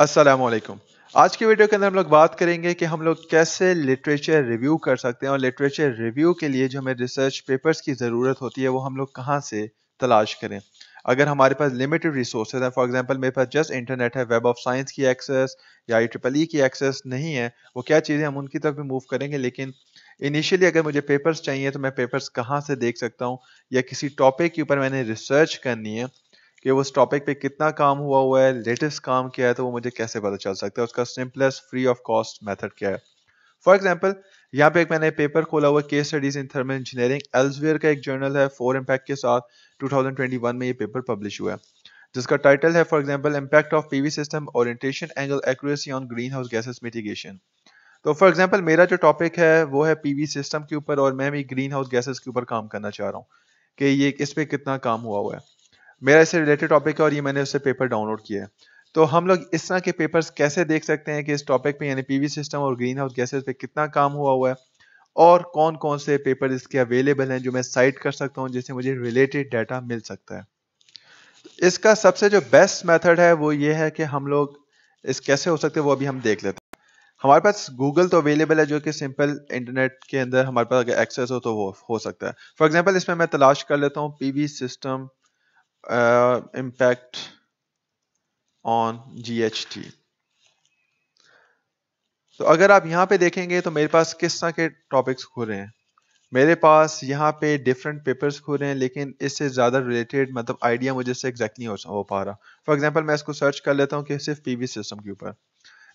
असलम आज की वीडियो के अंदर हम लोग बात करेंगे कि हम लोग कैसे लिटरेचर रिव्यू कर सकते हैं और लिटरेचर रिव्यू के लिए जो हमें रिसर्च पेपर्स की ज़रूरत होती है वो हम लोग कहाँ से तलाश करें अगर हमारे पास लिमिटेड रिसोर्सेज हैं फॉर एग्जांपल मेरे पास जस्ट इंटरनेट है वेब ऑफ साइंस की एक्सेस या आई ट्रिपल ई की एक्सेस नहीं है वो क्या चीज़ें हम उनकी तरफ भी मूव करेंगे लेकिन इनिशियली अगर मुझे पेपर्स चाहिए तो मैं पेपर्स कहाँ से देख सकता हूँ या किसी टॉपिक के ऊपर मैंने रिसर्च करनी है कि उस टॉपिक पे कितना काम हुआ हुआ है लेटेस्ट काम क्या है तो वो मुझे कैसे पता चल सकता है उसका simplest free of cost method क्या है फॉर एग्जाम्पल यहाँ पे एक मैंने पेपर खोला हुआ case studies in thermal engineering Elsevier का एक जर्नल है फोर इम्पैक्ट के साथ 2021 में ये पेपर पब्लिश हुआ है जिसका टाइटल है for example impact of P system orientation angle accuracy on green house gases mitigation तो फॉर एग्जाम्पल मेरा जो टॉपिक है वो है पीवी सिस्टम के ऊपर और मैं भी ग्रीन हाउस गैसेस के ऊपर काम करना चाह रहा हूँ कि ये इस पर कितना काम हुआ हुआ है मेरा इससे रिलेटेड टॉपिक है और ये मैंने उससे पेपर डाउनलोड किया है तो हम लोग इस तरह के पेपर्स कैसे देख सकते हैं कि इस टॉपिक पे यानी पीवी सिस्टम और ग्रीन हाउस गैसेस पे कितना काम हुआ हुआ है और कौन कौन से पेपर इसके अवेलेबल हैं जो मैं साइट कर सकता हूँ जिससे मुझे रिलेटेड डाटा मिल सकता है इसका सबसे जो बेस्ट मेथड है वो ये है कि हम लोग इस कैसे हो सकते हैं वो अभी हम देख लेते हैं हमारे पास गूगल तो अवेलेबल है जो कि सिंपल इंटरनेट के अंदर हमारे पास अगर एक्सेस हो तो वो हो सकता है फॉर एग्जाम्पल इसमें मैं तलाश कर लेता हूँ P system uh, impact on GHT तो अगर आप यहाँ पे देखेंगे तो मेरे पास किस तरह के टॉपिक्स खुल रहे हैं मेरे पास यहाँ पे डिफरेंट पेपर्स खुल रहे हैं लेकिन इससे ज़्यादा रिलेटेड मतलब आइडिया मुझे से एग्जैक्टली नहीं हो, हो पा रहा फॉर एग्जांपल मैं इसको सर्च कर लेता हूँ कि सिर्फ पीवी सिस्टम के ऊपर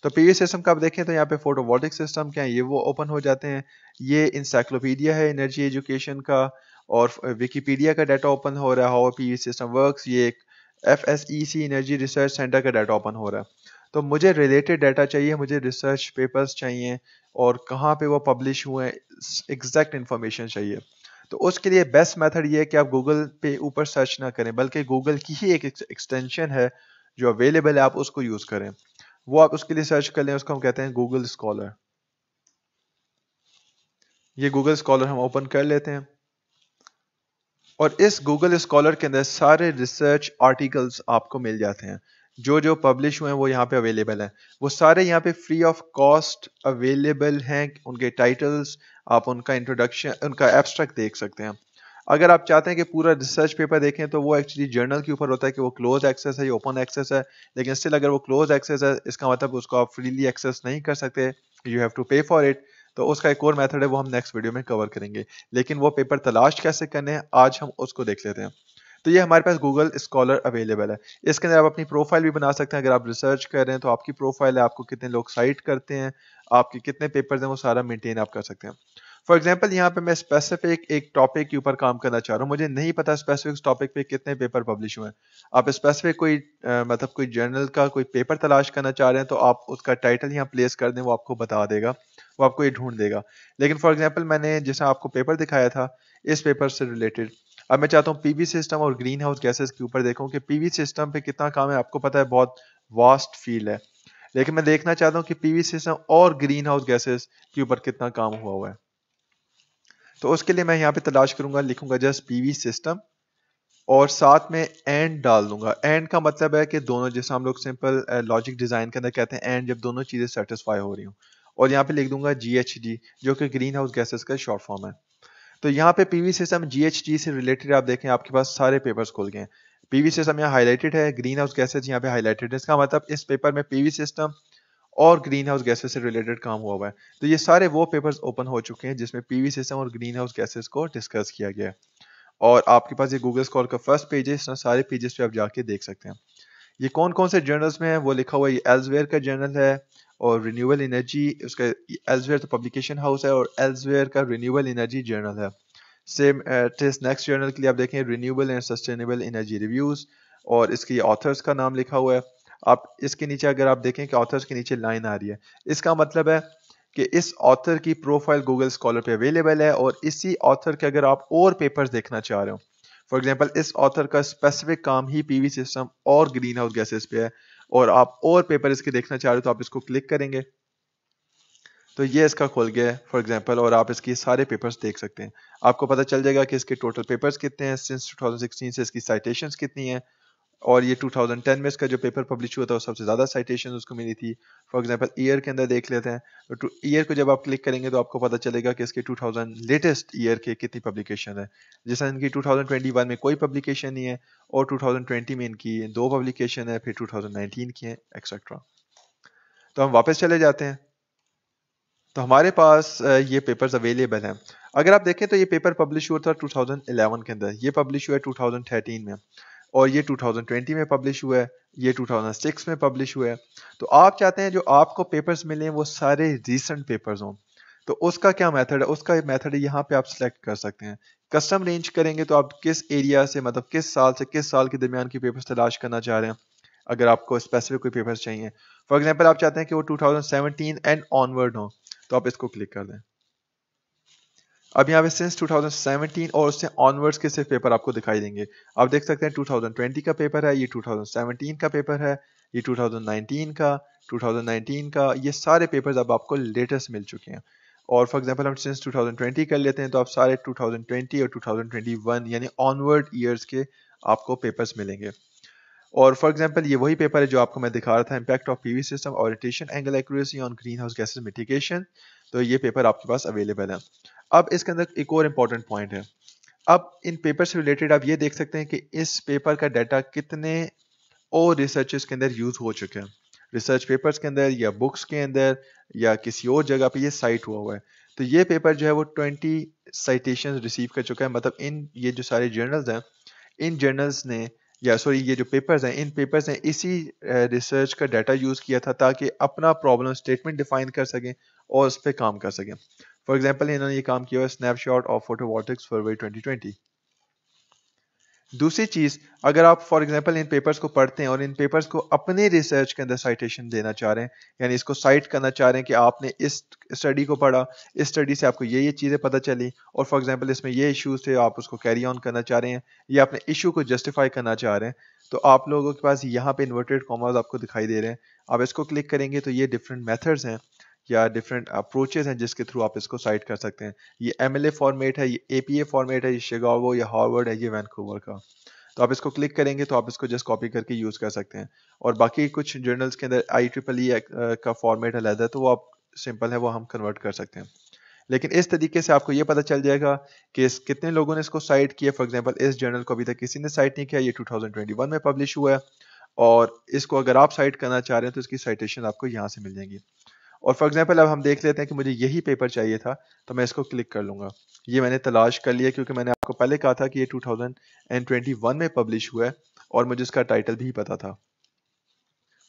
तो पीवी सिस्टम का आप देखें तो यहाँ पे फोटोवोल्टिक सिस्टम क्या है ये वो ओपन हो जाते हैं ये इंसाइक्लोपीडिया है एनर्जी एजुकेशन का और विकीपीडिया का डाटा ओपन हो रहा है हाउ पी सिस्टम वर्क्स ये एक F S E C energy research centre का डाटा ओपन हो रहा है तो मुझे रिलेटेड डाटा चाहिए मुझे रिसर्च पेपर्स चाहिए और कहाँ पे वो पब्लिश हुए एग्जैक्ट इन्फॉर्मेशन चाहिए तो उसके लिए बेस्ट मेथड ये है कि आप गूगल पे ऊपर सर्च ना करें बल्कि गूगल की ही एक एक्सटेंशन है जो अवेलेबल है आप उसको यूज़ करें वो आप उसके लिए सर्च कर लें उसको हम कहते हैं गूगल स्कॉलर ये गूगल स्कॉलर हम ओपन कर लेते हैं और इस गूगल स्कॉलर के अंदर सारे रिसर्च आर्टिकल्स आपको मिल जाते हैं जो जो पब्लिश हुए हैं वो यहाँ पे अवेलेबल हैं वो सारे यहाँ पे फ्री ऑफ कॉस्ट अवेलेबल हैं उनके टाइटल्स आप उनका इंट्रोडक्शन उनका एब्स्ट्रैक्ट देख सकते हैं अगर आप चाहते हैं कि पूरा रिसर्च पेपर देखें तो वो एक्चुअली जर्नल के ऊपर होता है कि वो क्लोज एक्सेस है या ओपन एक्सेस है लेकिन स्टिल अगर वो क्लोज एक्सेस है इसका मतलब उसको आप फ्रीली एक्सेस नहीं कर सकते you have to pay for it तो उसका एक और मेथड है वो हम नेक्स्ट वीडियो में कवर करेंगे लेकिन वो पेपर तलाश कैसे करने हैं आज हम उसको देख लेते हैं तो ये हमारे पास गूगल स्कॉलर अवेलेबल है इसके अंदर आप अपनी प्रोफाइल भी बना सकते हैं अगर आप रिसर्च कर रहे हैं तो आपकी प्रोफाइल है आपको कितने लोग साइट करते हैं आपके कितने पेपर्स हैं वो सारा मेंटेन आप कर सकते हैं फॉर एग्जाम्पल यहाँ पे मैं स्पेसिफिक एक टॉपिक के ऊपर काम करना चाह रहा हूँ मुझे नहीं पता स्पेसिफिक टॉपिक पे कितने पेपर पब्लिश हुए हैं आप स्पेसिफिक कोई आ, मतलब कोई जर्नल का कोई पेपर तलाश करना चाह रहे हैं तो आप उसका टाइटल यहाँ प्लेस कर दें वो आपको बता देगा वो आपको ये ढूंढ देगा लेकिन फॉर एग्जाम्पल मैंने जैसा आपको पेपर दिखाया था इस पेपर से रिलेटेड अब मैं चाहता हूँ पीवी सिस्टम और ग्रीन हाउस गैसेस के ऊपर देखूँ कि पीवी सिस्टम पे कितना काम है आपको पता है बहुत वास्ट फील्ड है लेकिन मैं देखना चाहता हूँ कि पीवी सिस्टम और ग्रीन हाउस गैसेस के ऊपर कितना काम हुआ हुआ है तो उसके लिए मैं यहाँ पे तलाश करूंगा लिखूंगा जस्ट पीवी सिस्टम और साथ में एंड डाल दूंगा एंड का मतलब है कि दोनों जैसे हम लोग सिंपल लॉजिक डिजाइन के अंदर कहते हैं एंड जब दोनों चीजें सेटिस्फाई हो रही हूँ और यहाँ पे लिख दूंगा जी जो कि ग्रीन हाउस गैसेस का शॉर्ट फॉर्म है तो यहाँ पे पीवी सिस्टम जी से रिलेटेड आप देखें आपके पास सारे पेपर्स खुल गए हैं पीवी सिस्टम यहाँ हाईलाइटेड है ग्रीन हाउस गैसेज यहाँ पे हाईलाइटेड है इसका मतलब इस पेपर में पीवी सिस्टम और ग्रीन हाउस गैसेज से रिलेटेड काम हुआ हुआ है तो ये सारे वो पेपर्स ओपन हो चुके हैं जिसमें पीवी सिस्टम और ग्रीन हाउस गैसेज को डिस्कस किया गया है और आपके पास ये गूगल स्कॉल का फर्स्ट पेज है इसमें सारे पेजेस पे आप जाके देख सकते हैं ये कौन कौन से जर्नल्स में है वो लिखा हुआ है ये एल्सवेयर का जर्नल है और रिन्यूबल एनर्जी उसका एल्सवेयर तो पब्लिकेशन हाउस है और एल्सवेयर का रिन्यूबल एनर्जी जर्नल है सेम टेस्ट नेक्स्ट जर्नल के लिए आप देखें renewable and sustainable energy reviews और इसके ऑथर्स का नाम लिखा हुआ है आप इसके नीचे अगर आप देखें कि ऑथर्स के नीचे लाइन आ रही है इसका मतलब है कि इस ऑथर की प्रोफाइल गूगल स्कॉलर पे अवेलेबल है और इसी ऑथर के अगर आप और पेपर्स देखना चाह रहे हो फॉर एग्जांपल इस ऑथर का स्पेसिफिक काम ही पीवी सिस्टम और ग्रीन हाउस गैसेस पे है और आप और पेपर इसके देखना चाह रहे हो तो आप इसको क्लिक करेंगे तो ये इसका खोल गया है फॉर एग्जाम्पल और आप इसके सारे पेपर्स देख सकते हैं आपको पता चल जाएगा कि इसके टोटल पेपर्स कितने हैं सिंस 2016 से इसकी साइटेशंस कितनी हैं और ये 2010 में इसका जो पेपर पब्लिश हुआ था सबसे ज़्यादा साइटेशन उसको मिली थी फॉर एग्जांपल ईयर के अंदर देख लेते हैं तो ईयर को जब आप क्लिक करेंगे तो आपको पता चलेगा कि इसके 2000 लेटेस्ट ईयर के कितनी पब्लिकेशन है जैसा इनकी 2021 में कोई पब्लिकेशन नहीं है और 2020 में इनकी दो पब्लिकेशन है फिर 2019 की है एक्सेट्रा तो हम वापस चले जाते हैं तो हमारे पास ये पेपर अवेलेबल हैं अगर आप देखें तो ये पेपर पब्लिश हुआ था टू के अंदर ये पब्लिश हुआ है टू में और ये 2020 में पब्लिश हुआ है ये 2006 में पब्लिश हुआ है तो आप चाहते हैं जो आपको पेपर्स मिले वो सारे रिसेंट पेपर्स हों तो उसका क्या मेथड है उसका मेथड यहाँ पे आप सिलेक्ट कर सकते हैं कस्टम रेंज करेंगे तो आप किस एरिया से मतलब किस साल से किस साल के दरमियान की पेपर्स तलाश करना चाह रहे हैं अगर आपको स्पेसिफिक कोई पेपर्स चाहिए फॉर एग्जाम्पल आप चाहते हैं कि वो 2017 एंड ऑनवर्ड हो तो आप इसको क्लिक कर दें अब यहाँ पे सिंस 2017 और उससे ऑनवर्ड्स के सिर्फ पेपर आपको दिखाई देंगे आप देख सकते हैं 2020 का पेपर है ये 2017 का पेपर है ये 2019 का 2019 का ये सारे पेपर्स अब आपको लेटेस्ट मिल चुके हैं और फॉर एग्जांपल हम सिंस 2020 कर लेते हैं तो आप सारे 2020 और 2021 यानी ऑनवर्ड ईयर्स के आपको पेपर्स मिलेंगे और फॉर एग्जाम्पल ये वही पेपर है जो आपको मैं दिखा रहा था impact of PV system orientation angle accuracy on green house gases mitigation तो ये पेपर आपके पास अवेलेबल है अब इसके अंदर एक और इम्पोर्टेंट पॉइंट है अब इन पेपर से रिलेटेड आप ये देख सकते हैं कि इस पेपर का डाटा कितने और रिसर्च के अंदर यूज़ हो चुके हैं रिसर्च पेपर्स के अंदर या बुक्स के अंदर या किसी और जगह पे ये साइट हुआ हुआ है तो ये पेपर जो है वो 20 साइटेशन रिसीव कर चुका है मतलब इन ये जो सारे जर्नल्स हैं इन जर्नल्स ने या सॉरी ये जो पेपर्स हैं इन पेपर्स ने इसी रिसर्च का डाटा यूज़ किया था ताकि अपना प्रॉब्लम स्टेटमेंट डिफाइन कर सकें और उस पर काम कर सकें फॉर एग्जाम्पल इन्होंने ये काम किया है स्नैपशॉट ऑफ फोटोवॉल्टिक्स फरवरी 2020 दूसरी चीज अगर आप फॉर एग्जाम्पल इन पेपर्स को पढ़ते हैं और इन पेपर्स को अपने रिसर्च के अंदर साइटेशन देना चाह रहे हैं यानी इसको साइट करना चाह रहे हैं कि आपने इस स्टडी को पढ़ा इस स्टडी से आपको ये ये चीज़ें पता चली और फॉर एग्जाम्पल इसमें ये इशूज थे आप उसको कैरी ऑन करना चाह रहे हैं या अपने इशू को जस्टिफाई करना चाह रहे हैं तो आप लोगों के पास यहाँ पे इन्वर्टेड कॉमर्स आपको दिखाई दे रहे हैं आप इसको क्लिक करेंगे तो ये डिफरेंट मेथड्स हैं या डिफरेंट अप्रोचेज हैं जिसके थ्रू आप इसको साइट कर सकते हैं ये एम फॉर्मेट है ये ए फॉर्मेट है ये शिकागो या हॉर्वर्ड है ये वैनकूवर का तो आप इसको क्लिक करेंगे तो आप इसको जस्ट कॉपी करके यूज़ कर सकते हैं और बाकी कुछ जर्नल्स के अंदर आई ट्रिपल ई का फॉर्मेट है है तो वो आप सिंपल है वो हम कन्वर्ट कर सकते हैं लेकिन इस तरीके से आपको ये पता चल जाएगा कि इस कितने लोगों ने इसको साइट किया फॉर एग्जांपल इस जर्नल को अभी तक किसी ने साइट नहीं किया ये 2021 में पब्लिश हुआ है और इसको अगर आप साइट करना चाह रहे हैं तो इसकी साइटेशन आपको यहाँ से मिल जाएंगी और फॉर एग्जाम्पल अब हम देख लेते हैं कि मुझे यही पेपर चाहिए था तो मैं इसको क्लिक कर लूँगा ये मैंने तलाश कर लिया क्योंकि मैंने आपको पहले कहा था कि ये 2021 में पब्लिश हुआ है और मुझे इसका टाइटल भी पता था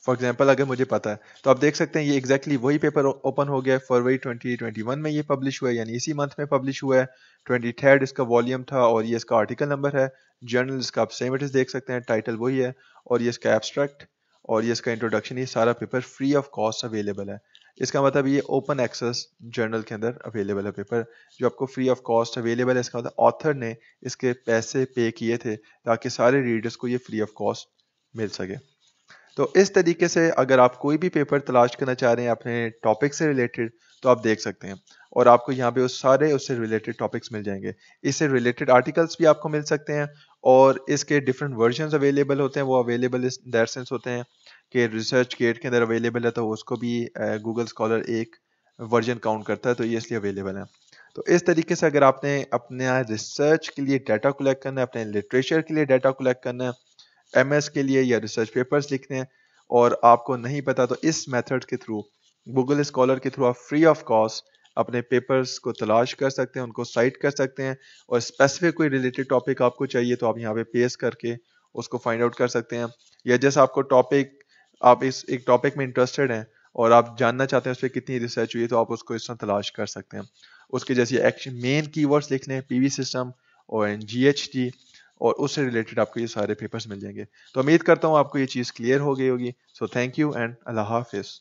फॉर एग्जाम्पल अगर मुझे पता है तो आप देख सकते हैं ये एग्जैक्टली exactly वही पेपर ओपन हो गया फरवरी 2021 में ये पब्लिश हुआ है यानी इसी मंथ में पब्लिश हुआ है ट्वेंटी थर्ड इसका वॉल्यूम था और ये इसका आर्टिकल नंबर है जर्नल इसका आप सेमेटिस देख सकते हैं टाइटल वही है और ये इसका एब्स्ट्रैक्ट और ये इसका इंट्रोडक्शन ये सारा paper free of cost available है इसका मतलब ये ओपन एक्सेस जर्नल के अंदर अवेलेबल है पेपर जो आपको फ्री ऑफ कॉस्ट अवेलेबल है इसका मतलब ऑथर ने इसके पैसे पे किए थे ताकि सारे रीडर्स को ये फ्री ऑफ कॉस्ट मिल सके तो इस तरीके से अगर आप कोई भी पेपर तलाश करना चाह रहे हैं अपने टॉपिक से रिलेटेड तो आप देख सकते हैं और आपको यहाँ पे उस सारे उससे रिलेटेड टॉपिक्स मिल जाएंगे इससे रिलेटेड आर्टिकल्स भी आपको मिल सकते हैं और इसके डिफरेंट वर्जन अवेलेबल होते हैं वो अवेलेबल इस दैट सेंस होते हैं कि रिसर्च गेट के अंदर अवेलेबल है तो उसको भी गूगल स्कॉलर एक वर्जन काउंट करता है तो ये इसलिए अवेलेबल है तो इस तरीके से अगर आपने अपने रिसर्च के लिए डाटा कलेक्ट करना है अपने लिटरेचर के लिए डाटा कलेक्ट करना है एस के लिए या रिसर्च पेपर्स लिखने हैं और आपको नहीं पता तो इस मेथड के थ्रू गूगल स्कॉलर के थ्रू आप फ्री ऑफ कॉस्ट अपने पेपर्स को तलाश कर सकते हैं उनको साइट कर सकते हैं और स्पेसिफिक कोई रिलेटेड टॉपिक आपको चाहिए तो आप यहाँ पे पेस करके उसको फाइंड आउट कर सकते हैं या जैसे आपको टॉपिक आप इस एक टॉपिक में इंटरेस्टेड हैं और आप जानना चाहते हैं उस पर कितनी रिसर्च हुई है तो आप उसको इस तरह तलाश कर सकते हैं उसके जैसे एक्शन मेन कीवर्ड्स लिखने पी वी सिस्टम और एन जी एच और उससे रिलेटेड आपको ये सारे पेपर्स मिल जाएंगे तो उम्मीद करता हूँ आपको ये चीज़ क्लियर हो गई होगी सो थैंक यू एंड अल्लाह हाफिज़